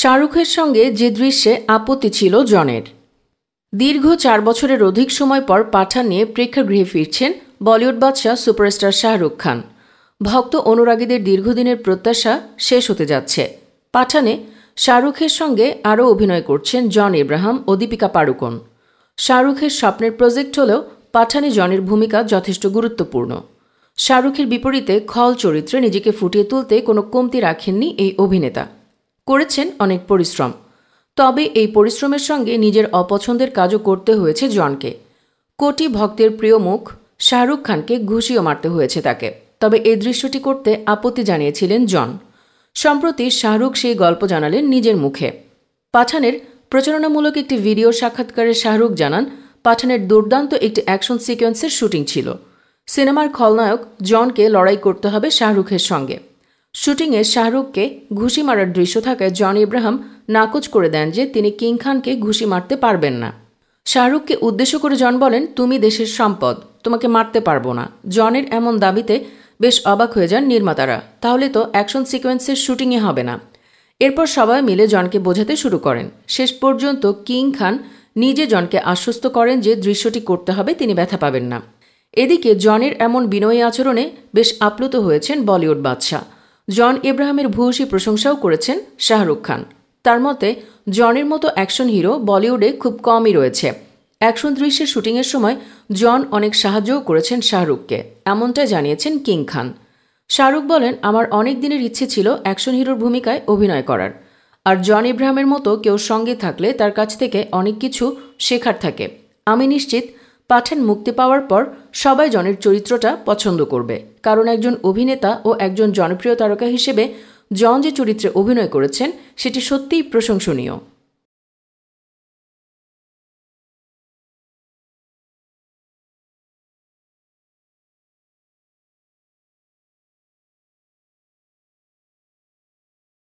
শাহরুখের সঙ্গে যে দৃশ্যে আপত্তি ছিল জনের দীর্ঘ চার বছরের অধিক সময় পর পাঠান নিয়ে প্রেক্ষাগৃহে ফিরছেন বলিউড বাদশাহ সুপারস্টার শাহরুখ খান ভক্ত অনুরাগীদের দীর্ঘদিনের প্রত্যাশা শেষ হতে যাচ্ছে পাঠানে শাহরুখের সঙ্গে আরও অভিনয় করছেন জন এব্রাহাম ও দীপিকা পাড়ুকোন শাহরুখের স্বপ্নের প্রজেক্ট হলেও পাঠানে জনের ভূমিকা যথেষ্ট গুরুত্বপূর্ণ শাহরুখের বিপরীতে খল চরিত্রে নিজেকে ফুটিয়ে তুলতে কোনো কমতি রাখেননি এই অভিনেতা করেছেন অনেক পরিশ্রম তবে এই পরিশ্রমের সঙ্গে নিজের অপছন্দের কাজও করতে হয়েছে জনকে কোটি ভক্তের প্রিয় মুখ শাহরুখ খানকে ঘুষিও মারতে হয়েছে তাকে তবে এই দৃশ্যটি করতে আপত্তি জানিয়েছিলেন জন সম্প্রতি শাহরুখ সেই গল্প জানালেন নিজের মুখে পাঠানের প্রচারণামূলক একটি ভিডিও সাক্ষাৎকারে শাহরুখ জানান পাঠানের দুর্দান্ত একটি অ্যাকশন সিকোয়েন্সের শুটিং ছিল সিনেমার খলনায়ক জনকে লড়াই করতে হবে শাহরুখের সঙ্গে শুটিংয়ে শাহরুখকে ঘুষি মারার দৃশ্য থাকায় জন ইব্রাহাম নাকচ করে দেন যে তিনি কিং খানকে ঘুষি মারতে পারবেন না শাহরুখকে উদ্দেশ্য করে জন বলেন তুমি দেশের সম্পদ তোমাকে মারতে পারবো না জনের এমন দাবিতে বেশ অবাক হয়ে যান নির্মাতারা তাহলে তো অ্যাকশন সিকোয়েন্সের শুটিংয়ে হবে না এরপর সবাই মিলে জনকে বোঝাতে শুরু করেন শেষ পর্যন্ত কিং খান নিজে জনকে আশ্বস্ত করেন যে দৃশ্যটি করতে হবে তিনি ব্যথা পাবেন না এদিকে জনের এমন বিনয়ী আচরণে বেশ আপ্লুত হয়েছেন বলিউড বাদশাহ জন এব্রাহামের ভূয়সী প্রশংসাও করেছেন শাহরুখ খান তার মতে জনের মতো অ্যাকশন হিরো বলিউডে খুব কমই রয়েছে অ্যাকশন দৃশ্যের শুটিংয়ের সময় জন অনেক সাহায্যও করেছেন শাহরুখকে এমনটাই জানিয়েছেন কিং খান শাহরুখ বলেন আমার অনেক দিনের ইচ্ছে ছিল অ্যাকশন হিরোর ভূমিকায় অভিনয় করার আর জন ইব্রাহামের মতো কেউ সঙ্গে থাকলে তার কাছ থেকে অনেক কিছু শেখার থাকে আমি নিশ্চিত পাঠান মুক্তি পাওয়ার পর সবাই জনের চরিত্রটা পছন্দ করবে কারণ একজন অভিনেতা ও একজন জনপ্রিয় তারকা হিসেবে জন যে চরিত্রে অভিনয় করেছেন সেটি সত্যিই প্রশংসনীয়